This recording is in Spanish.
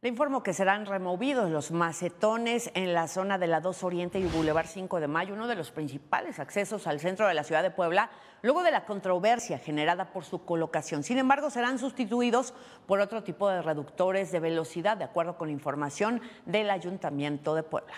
Le informo que serán removidos los macetones en la zona de la 2 Oriente y Boulevard 5 de Mayo, uno de los principales accesos al centro de la ciudad de Puebla, luego de la controversia generada por su colocación. Sin embargo, serán sustituidos por otro tipo de reductores de velocidad, de acuerdo con información del Ayuntamiento de Puebla.